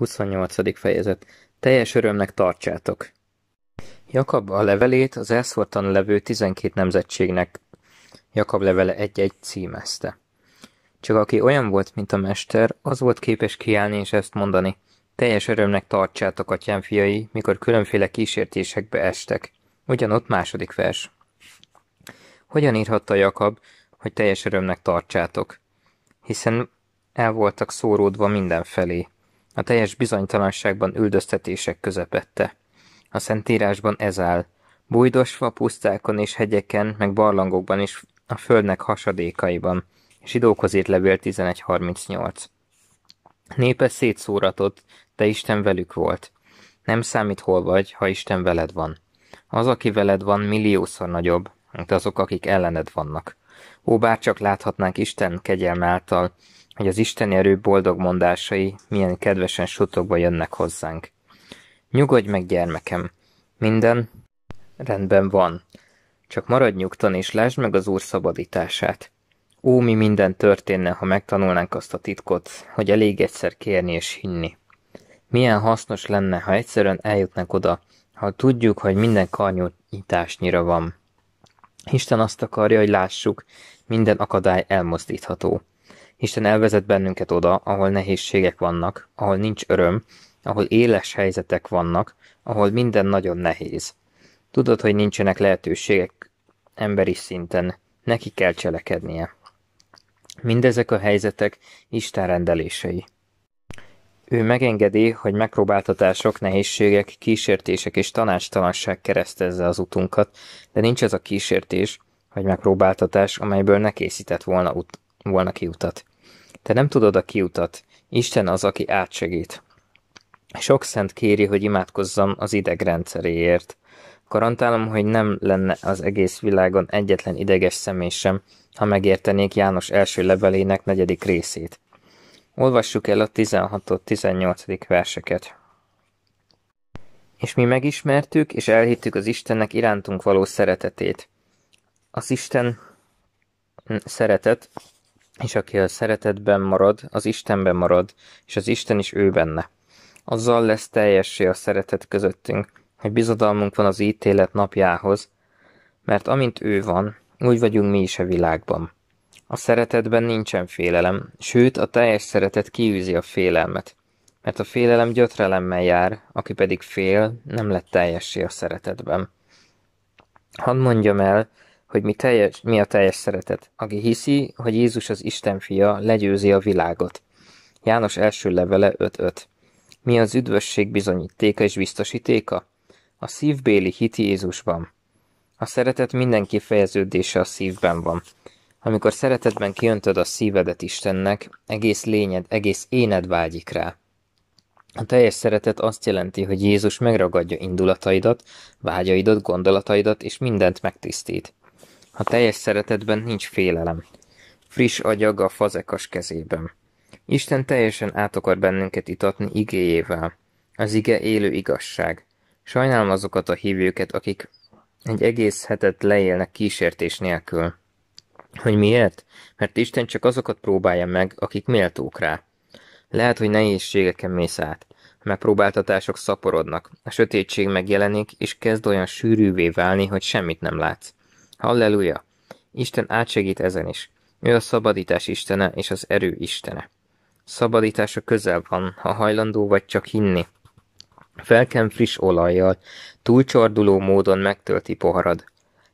28. fejezet. Teljes örömnek tartsátok! Jakab a levelét az elszórtan levő tizenkét nemzetségnek Jakab levele egy-egy címezte. Csak aki olyan volt, mint a mester, az volt képes kiállni és ezt mondani. Teljes örömnek tartsátok, atyám fiai, mikor különféle kísértésekbe estek. Ugyanott második vers. Hogyan írhatta Jakab, hogy teljes örömnek tartsátok? Hiszen el voltak szóródva mindenfelé a teljes bizonytalanságban üldöztetések közepette. A Szentírásban ez áll. Bújdosva pusztákon és hegyeken, meg barlangokban és a földnek hasadékaiban. Zsidókhoz írt levél 11.38. Népe szétszóratott, de Isten velük volt. Nem számít, hol vagy, ha Isten veled van. Az, aki veled van, milliószor nagyobb, mint azok, akik ellened vannak. Ó, bárcsak láthatnánk Isten kegyelme által, hogy az Isten erő boldog mondásai milyen kedvesen sotokba jönnek hozzánk. Nyugodj meg, gyermekem! Minden rendben van. Csak maradj nyugtan és lásd meg az Úr szabadítását. Ó, mi minden történne, ha megtanulnánk azt a titkot, hogy elég egyszer kérni és hinni. Milyen hasznos lenne, ha egyszerűen eljutnánk oda, ha tudjuk, hogy minden nyitásnyira van. Isten azt akarja, hogy lássuk, minden akadály elmozdítható. Isten elvezet bennünket oda, ahol nehézségek vannak, ahol nincs öröm, ahol éles helyzetek vannak, ahol minden nagyon nehéz. Tudod, hogy nincsenek lehetőségek emberi szinten, neki kell cselekednie. Mindezek a helyzetek Isten rendelései. Ő megengedi, hogy megpróbáltatások, nehézségek, kísértések és tanácstalanság keresztezze az utunkat, de nincs ez a kísértés, vagy megpróbáltatás, amelyből ne készített volna, ut- volna kiutat. Te nem tudod a kiutat, Isten az, aki átsegít. Sok szent kéri, hogy imádkozzam az idegrendszeréért. Garantálom, hogy nem lenne az egész világon egyetlen ideges személy sem, ha megértenék János első levelének negyedik részét. Olvassuk el a 16-18. verseket. És mi megismertük és elhittük az Istennek irántunk való szeretetét. Az Isten szeretet és aki a szeretetben marad, az Istenben marad, és az Isten is ő benne. Azzal lesz teljessé a szeretet közöttünk, hogy bizodalmunk van az ítélet napjához, mert amint ő van, úgy vagyunk mi is a világban. A szeretetben nincsen félelem, sőt a teljes szeretet kiűzi a félelmet, mert a félelem gyötrelemmel jár, aki pedig fél, nem lett teljessé a szeretetben. Hadd mondjam el, hogy mi, teljes, mi a teljes szeretet. Aki hiszi, hogy Jézus az Isten fia, legyőzi a világot. János első levele 5.5. Mi az üdvösség bizonyítéka és biztosítéka? A szívbéli hit Jézusban. A szeretet minden kifejeződése a szívben van. Amikor szeretetben kiöntöd a szívedet Istennek, egész lényed, egész éned vágyik rá. A teljes szeretet azt jelenti, hogy Jézus megragadja indulataidat, vágyaidat, gondolataidat, és mindent megtisztít. A teljes szeretetben nincs félelem. Friss agyag a fazekas kezében. Isten teljesen át akar bennünket itatni igéjével. Az ige élő igazság. Sajnálom azokat a hívőket, akik egy egész hetet leélnek kísértés nélkül. Hogy miért? Mert Isten csak azokat próbálja meg, akik méltók rá. Lehet, hogy nehézségeken mész át. A megpróbáltatások szaporodnak, a sötétség megjelenik, és kezd olyan sűrűvé válni, hogy semmit nem látsz. Halleluja! Isten átsegít ezen is. Ő a szabadítás istene és az erő istene. Szabadítása közel van, ha hajlandó vagy csak hinni. Felkem friss olajjal, túlcsorduló módon megtölti poharad.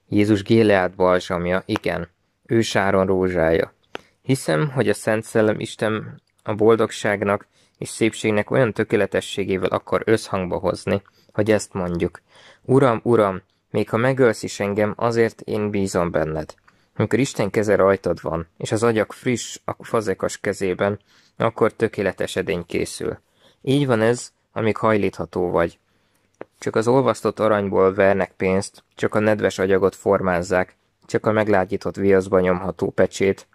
Jézus Géleát balzsamja, igen, ő Sáron rózsája. Hiszem, hogy a Szent Szellem Isten a boldogságnak és szépségnek olyan tökéletességével akar összhangba hozni, hogy ezt mondjuk. Uram, Uram, még ha megölsz is engem, azért én bízom benned. Amikor Isten keze rajtad van, és az agyak friss a fazekas kezében, akkor tökéletes edény készül. Így van ez, amíg hajlítható vagy. Csak az olvasztott aranyból vernek pénzt, csak a nedves agyagot formázzák, csak a meglágyított viaszba nyomható pecsét,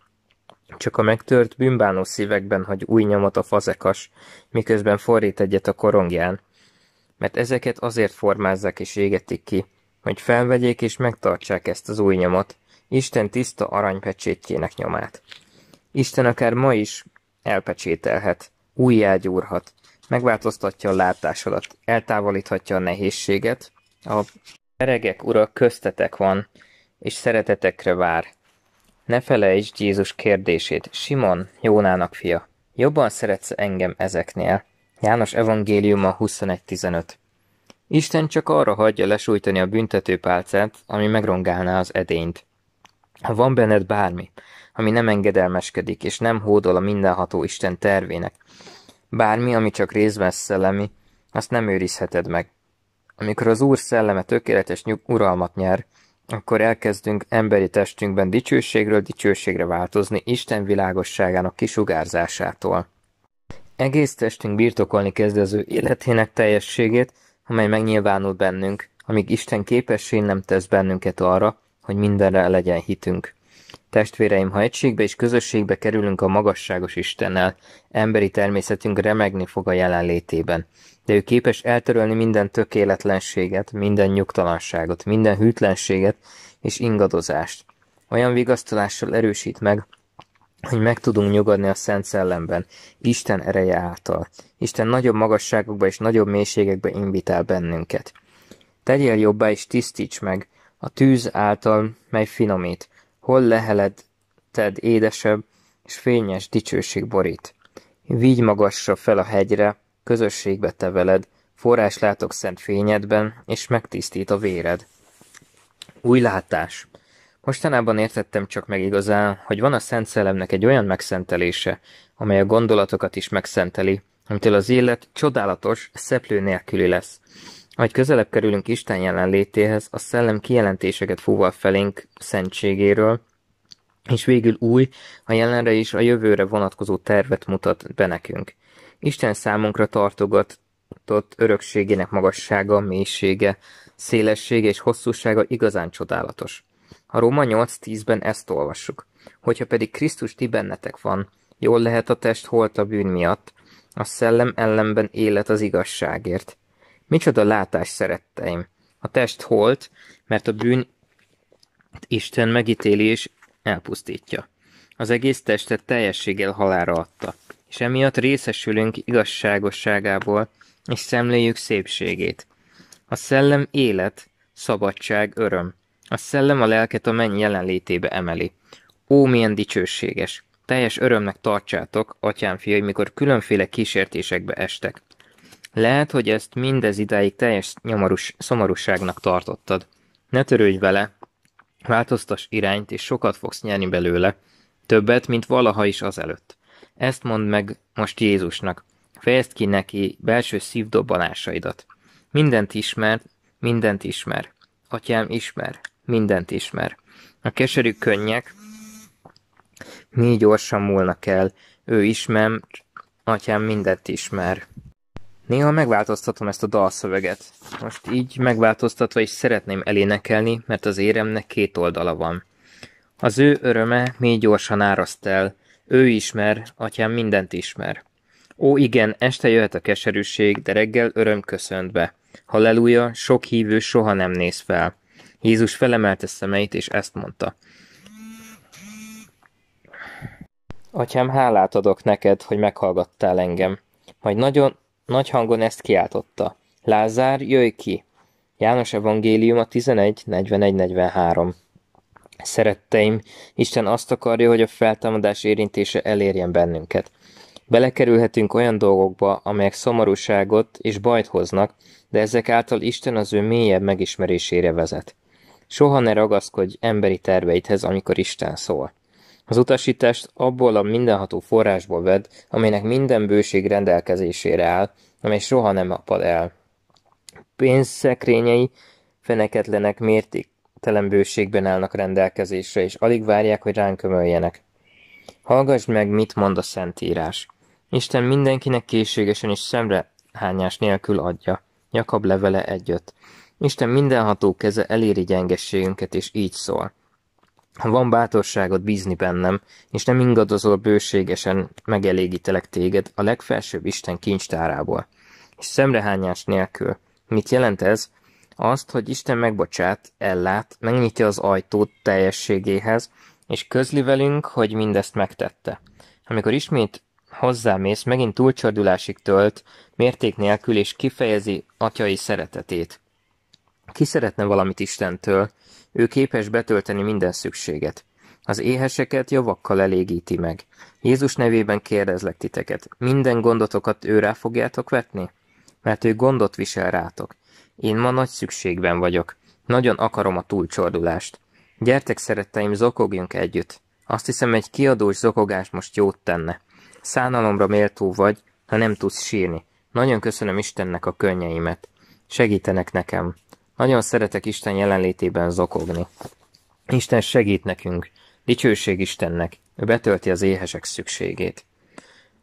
csak a megtört bűnbánó szívekben hagy új nyomot a fazekas, miközben forrít egyet a korongján. Mert ezeket azért formázzák és égetik ki, hogy felvegyék és megtartsák ezt az új nyomot, Isten tiszta aranypecsétjének nyomát. Isten akár ma is elpecsételhet, újjágyúrhat, megváltoztatja a látásodat, eltávolíthatja a nehézséget, a peregek ura köztetek van, és szeretetekre vár. Ne felejtsd Jézus kérdését, Simon, Jónának fia, jobban szeretsz engem ezeknél? János Evangéliuma 21.15 Isten csak arra hagyja lesújtani a büntető pálcát, ami megrongálná az edényt. Ha van benned bármi, ami nem engedelmeskedik, és nem hódol a mindenható Isten tervének, bármi, ami csak részben szellemi, azt nem őrizheted meg. Amikor az Úr szelleme tökéletes nyug uralmat nyer, akkor elkezdünk emberi testünkben dicsőségről dicsőségre változni Isten világosságának kisugárzásától. Egész testünk birtokolni kezdező életének teljességét, amely megnyilvánul bennünk, amíg Isten képessé nem tesz bennünket arra, hogy mindenre legyen hitünk. Testvéreim, ha egységbe és közösségbe kerülünk a magasságos Istennel, emberi természetünk remegni fog a jelenlétében. De ő képes eltörölni minden tökéletlenséget, minden nyugtalanságot, minden hűtlenséget és ingadozást. Olyan vigasztalással erősít meg, hogy meg tudunk nyugodni a Szent Szellemben, Isten ereje által. Isten nagyobb magasságokba és nagyobb mélységekbe invitál bennünket. Tegyél jobbá és tisztíts meg a tűz által, mely finomít, hol leheled, ted édesebb és fényes dicsőség borít. Vigy magasra fel a hegyre, közösségbe te veled, forrás látok szent fényedben, és megtisztít a véred. Új látás. Mostanában értettem csak meg igazán, hogy van a Szent Szellemnek egy olyan megszentelése, amely a gondolatokat is megszenteli, amitől az élet csodálatos, szeplő nélküli lesz. Ahogy közelebb kerülünk Isten jelenlétéhez, a szellem kijelentéseket fúval felénk szentségéről, és végül új, a jelenre és a jövőre vonatkozó tervet mutat be nekünk. Isten számunkra tartogatott örökségének magassága, mélysége, szélessége és hosszúsága igazán csodálatos. A Róma 8.10-ben ezt olvassuk. Hogyha pedig Krisztus ti bennetek van, jól lehet a test holt a bűn miatt, a szellem ellenben élet az igazságért. Micsoda látás, szeretteim! A test holt, mert a bűn Isten megítéli és elpusztítja. Az egész testet teljességgel halára adta, és emiatt részesülünk igazságosságából, és szemléljük szépségét. A szellem élet, szabadság, öröm. A szellem a lelket a menny jelenlétébe emeli. Ó, milyen dicsőséges! Teljes örömnek tartsátok, atyám fiai, mikor különféle kísértésekbe estek. Lehet, hogy ezt mindez idáig teljes nyomorús, szomorúságnak tartottad. Ne törődj vele, változtas irányt, és sokat fogsz nyerni belőle, többet, mint valaha is azelőtt. Ezt mondd meg most Jézusnak, fejezd ki neki belső szívdobbanásaidat. Mindent ismer, mindent ismer. Atyám ismer mindent ismer. A keserű könnyek mi gyorsan múlnak el, ő ismer, atyám mindent ismer. Néha megváltoztatom ezt a dalszöveget. Most így megváltoztatva is szeretném elénekelni, mert az éremnek két oldala van. Az ő öröme mély gyorsan áraszt el. Ő ismer, atyám mindent ismer. Ó igen, este jöhet a keserűség, de reggel öröm köszönt be. Halleluja, sok hívő soha nem néz fel. Jézus felemelte szemeit, és ezt mondta. Atyám, hálát adok neked, hogy meghallgattál engem. Majd nagyon nagy hangon ezt kiáltotta. Lázár, jöjj ki! János Evangélium a 11.41.43 43. Szeretteim, Isten azt akarja, hogy a feltámadás érintése elérjen bennünket. Belekerülhetünk olyan dolgokba, amelyek szomorúságot és bajt hoznak, de ezek által Isten az ő mélyebb megismerésére vezet. Soha ne ragaszkodj emberi terveidhez, amikor Isten szól. Az utasítást abból a mindenható forrásból vedd, amelynek minden bőség rendelkezésére áll, amely soha nem apad el. Pénzszekrényei feneketlenek mértéktelen bőségben állnak rendelkezésre, és alig várják, hogy ránk ömöljenek. Hallgass meg, mit mond a Szentírás. Isten mindenkinek készségesen és szemrehányás nélkül adja. Jakab levele egyöt. Isten mindenható keze eléri gyengességünket, és így szól. Ha van bátorságod bízni bennem, és nem ingadozol bőségesen, megelégítelek téged a legfelsőbb Isten kincstárából. És szemrehányás nélkül. Mit jelent ez? Azt, hogy Isten megbocsát, ellát, megnyitja az ajtót teljességéhez, és közli velünk, hogy mindezt megtette. Amikor ismét hozzámész, megint túlcsordulásig tölt, mérték nélkül és kifejezi atyai szeretetét. Ki szeretne valamit Istentől, ő képes betölteni minden szükséget. Az éheseket javakkal elégíti meg. Jézus nevében kérdezlek titeket, minden gondotokat ő rá fogjátok vetni? Mert ő gondot visel rátok. Én ma nagy szükségben vagyok. Nagyon akarom a túlcsordulást. Gyertek szeretteim, zokogjunk együtt. Azt hiszem, egy kiadós zokogás most jót tenne. Szánalomra méltó vagy, ha nem tudsz sírni. Nagyon köszönöm Istennek a könnyeimet. Segítenek nekem. Nagyon szeretek Isten jelenlétében zokogni. Isten segít nekünk. Dicsőség Istennek. Ő betölti az éhesek szükségét.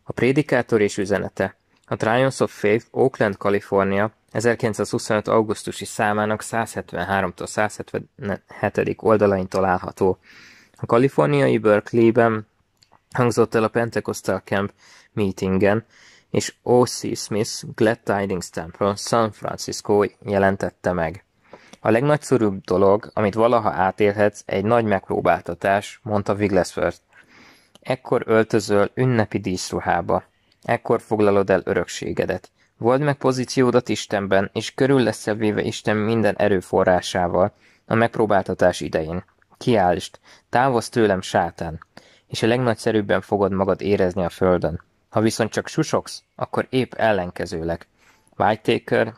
A prédikátor és üzenete. A Triumphs of Faith Oakland, Kalifornia 1925. augusztusi számának 173 177. oldalain található. A kaliforniai Berkeley-ben hangzott el a Pentecostal Camp meetingen, és O.C. Smith Glad Tidings Temple San Francisco jelentette meg. A legnagyszerűbb dolog, amit valaha átélhetsz, egy nagy megpróbáltatás, mondta Wigglesworth. Ekkor öltözöl ünnepi díszruhába. Ekkor foglalod el örökségedet. Vold meg pozíciódat Istenben, és körül leszel véve Isten minden erőforrásával a megpróbáltatás idején. Kiállst, távozz tőlem, sátán, és a legnagyszerűbben fogod magad érezni a földön. Ha viszont csak susogsz, akkor épp ellenkezőleg. Whitaker,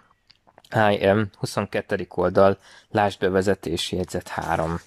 IM 22. oldal, lásd a vezetési jegyzet 3.